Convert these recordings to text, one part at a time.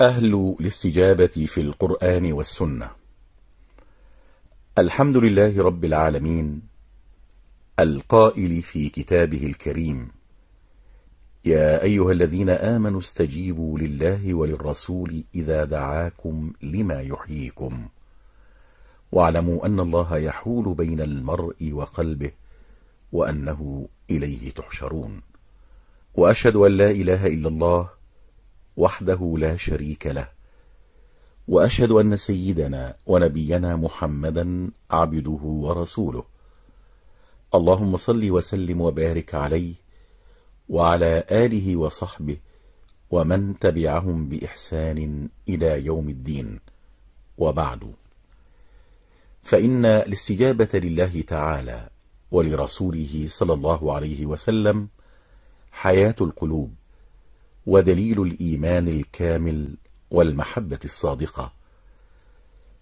أهل الاستجابة في القرآن والسنة الحمد لله رب العالمين القائل في كتابه الكريم يا أيها الذين آمنوا استجيبوا لله وللرسول إذا دعاكم لما يحييكم واعلموا أن الله يحول بين المرء وقلبه وأنه إليه تحشرون وأشهد أن لا إله إلا الله وحده لا شريك له وأشهد أن سيدنا ونبينا محمدا عبده ورسوله اللهم صل وسلم وبارك عليه وعلى آله وصحبه ومن تبعهم بإحسان إلى يوم الدين وبعد فإن الاستجابة لله تعالى ولرسوله صلى الله عليه وسلم حياة القلوب ودليل الإيمان الكامل والمحبة الصادقة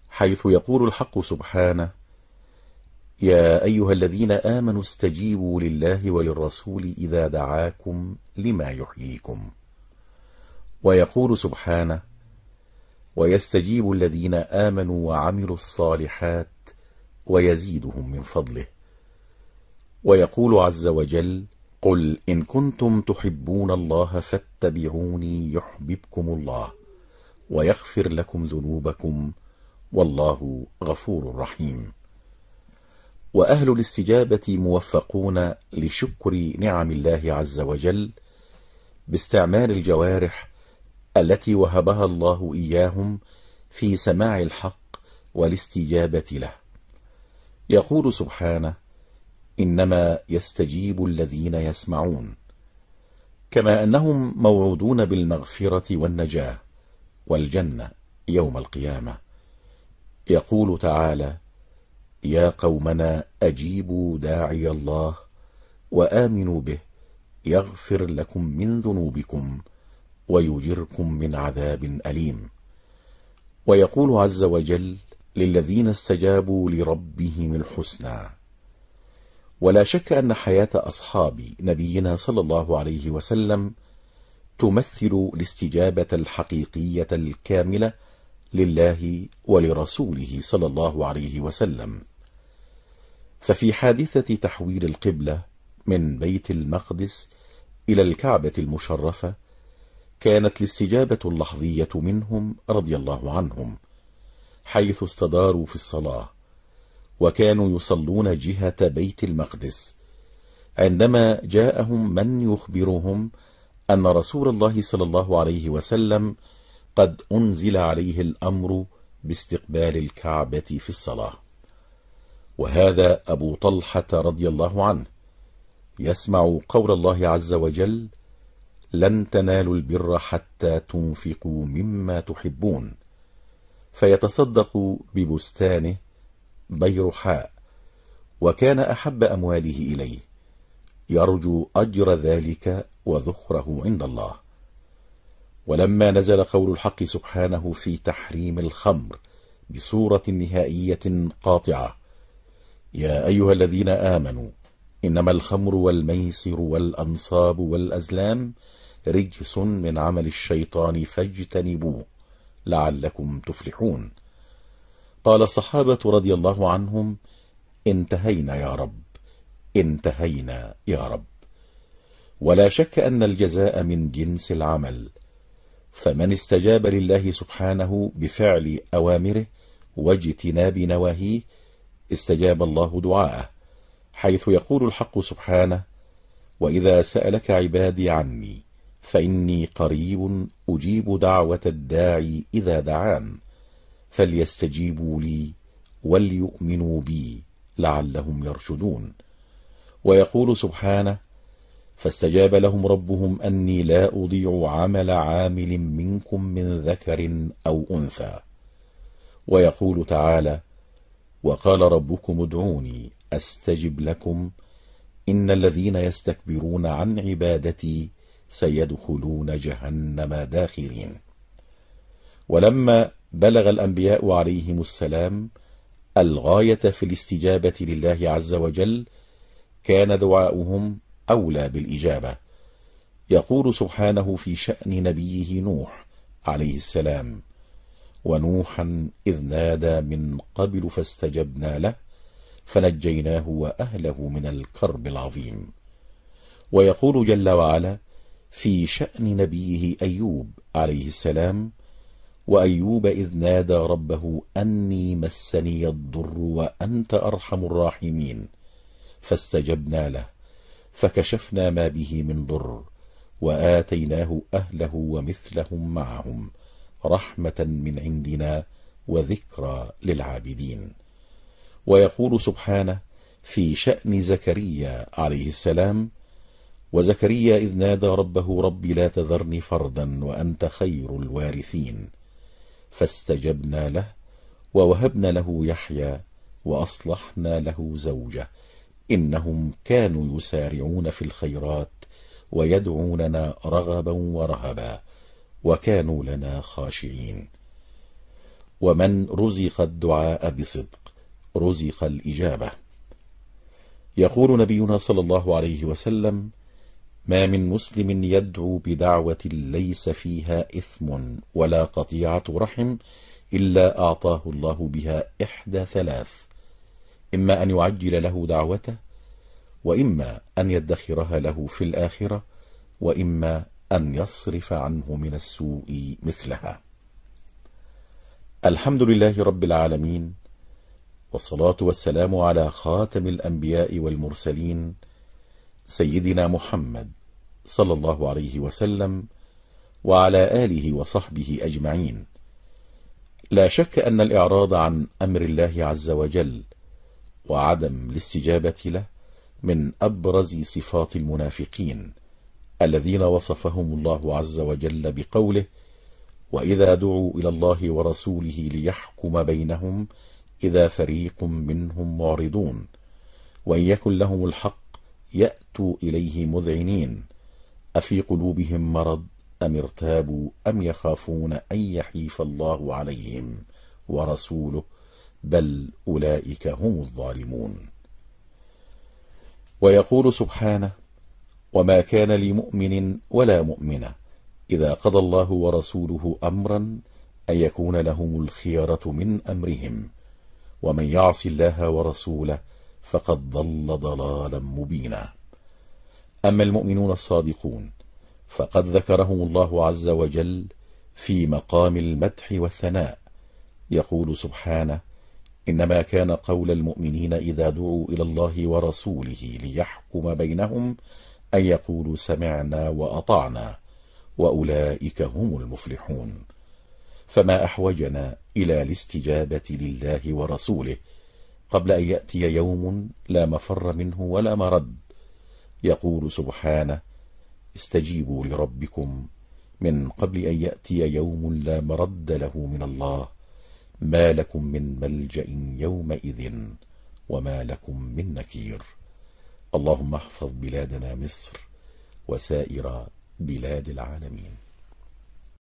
حيث يقول الحق سبحانه يا أيها الذين آمنوا استجيبوا لله وللرسول إذا دعاكم لما يحييكم ويقول سبحانه ويستجيب الذين آمنوا وعملوا الصالحات ويزيدهم من فضله ويقول عز وجل قل إن كنتم تحبون الله فاتبعوني يحببكم الله ويغفر لكم ذنوبكم والله غفور رحيم وأهل الاستجابة موفقون لشكر نعم الله عز وجل باستعمال الجوارح التي وهبها الله إياهم في سماع الحق والاستجابة له يقول سبحانه إنما يستجيب الذين يسمعون كما أنهم موعودون بالمغفرة والنجاة والجنة يوم القيامة يقول تعالى يا قومنا أجيبوا داعي الله وآمنوا به يغفر لكم من ذنوبكم ويجركم من عذاب أليم ويقول عز وجل للذين استجابوا لربهم الحسنى ولا شك أن حياة أصحاب نبينا صلى الله عليه وسلم تمثل الاستجابة الحقيقية الكاملة لله ولرسوله صلى الله عليه وسلم ففي حادثة تحويل القبلة من بيت المقدس إلى الكعبة المشرفة كانت الاستجابة اللحظية منهم رضي الله عنهم حيث استداروا في الصلاة وكانوا يصلون جهة بيت المقدس عندما جاءهم من يخبرهم أن رسول الله صلى الله عليه وسلم قد أنزل عليه الأمر باستقبال الكعبة في الصلاة وهذا أبو طلحة رضي الله عنه يسمع قول الله عز وجل لن تنالوا البر حتى تنفقوا مما تحبون فيتصدق ببستانه بيرحاء وكان أحب أمواله إليه يرجو أجر ذلك وذخره عند الله ولما نزل قول الحق سبحانه في تحريم الخمر بصورة نهائية قاطعة يا أيها الذين آمنوا إنما الخمر والميسر والأنصاب والأزلام رجس من عمل الشيطان فاجتنبوه لعلكم تفلحون قال الصحابة رضي الله عنهم انتهينا يا رب انتهينا يا رب ولا شك أن الجزاء من جنس العمل فمن استجاب لله سبحانه بفعل أوامره واجتناب نواهيه استجاب الله دعاءه حيث يقول الحق سبحانه وإذا سألك عبادي عني فإني قريب أجيب دعوة الداعي إذا دعان فليستجيبوا لي وليؤمنوا بي لعلهم يرشدون ويقول سبحانه فاستجاب لهم ربهم أني لا أضيع عمل عامل منكم من ذكر أو أنثى ويقول تعالى وقال ربكم ادعوني أستجب لكم إن الذين يستكبرون عن عبادتي سيدخلون جهنم داخرين ولما بلغ الأنبياء عليهم السلام الغاية في الاستجابة لله عز وجل كان دعاؤهم أولى بالإجابة يقول سبحانه في شأن نبيه نوح عليه السلام ونوحا إذ نادى من قبل فاستجبنا له فنجيناه وأهله من الكرب العظيم ويقول جل وعلا في شأن نبيه أيوب عليه السلام وأيوب إذ نادى ربه أني مسني الضر وأنت أرحم الراحمين فاستجبنا له فكشفنا ما به من ضر وآتيناه أهله ومثلهم معهم رحمة من عندنا وذكرى للعابدين ويقول سبحانه في شأن زكريا عليه السلام وزكريا إذ نادى ربه رب لا تذرني فردا وأنت خير الوارثين فاستجبنا له ووهبنا له يحيى وأصلحنا له زوجه إنهم كانوا يسارعون في الخيرات ويدعوننا رغبا ورهبا وكانوا لنا خاشعين ومن رزق الدعاء بصدق رزق الإجابة يقول نبينا صلى الله عليه وسلم ما من مسلم يدعو بدعوة ليس فيها إثم ولا قطيعة رحم إلا أعطاه الله بها إحدى ثلاث إما أن يعجل له دعوته وإما أن يدخرها له في الآخرة وإما أن يصرف عنه من السوء مثلها الحمد لله رب العالمين والصلاة والسلام على خاتم الأنبياء والمرسلين سيدنا محمد صلى الله عليه وسلم وعلى آله وصحبه أجمعين لا شك أن الإعراض عن أمر الله عز وجل وعدم الاستجابة له من أبرز صفات المنافقين الذين وصفهم الله عز وجل بقوله وإذا دعوا إلى الله ورسوله ليحكم بينهم إذا فريق منهم معرضون وإن يكن لهم الحق يأتوا إليه مذعنين أفي قلوبهم مرض أم ارتابوا أم يخافون أن يحيف الله عليهم ورسوله بل أولئك هم الظالمون ويقول سبحانه وما كان لمؤمن ولا مؤمنة إذا قضى الله ورسوله أمرا أن يكون لهم الخيرة من أمرهم ومن يعص الله ورسوله فقد ضل ضلالا مبينا أما المؤمنون الصادقون فقد ذكرهم الله عز وجل في مقام المدح والثناء يقول سبحانه إنما كان قول المؤمنين إذا دعوا إلى الله ورسوله ليحكم بينهم أن يقولوا سمعنا وأطعنا وأولئك هم المفلحون فما أحوجنا إلى الاستجابة لله ورسوله قبل أن يأتي يوم لا مفر منه ولا مرد يقول سبحانه استجيبوا لربكم من قبل أن يأتي يوم لا مرد له من الله ما لكم من ملجأ يومئذ وما لكم من نكير اللهم احفظ بلادنا مصر وسائر بلاد العالمين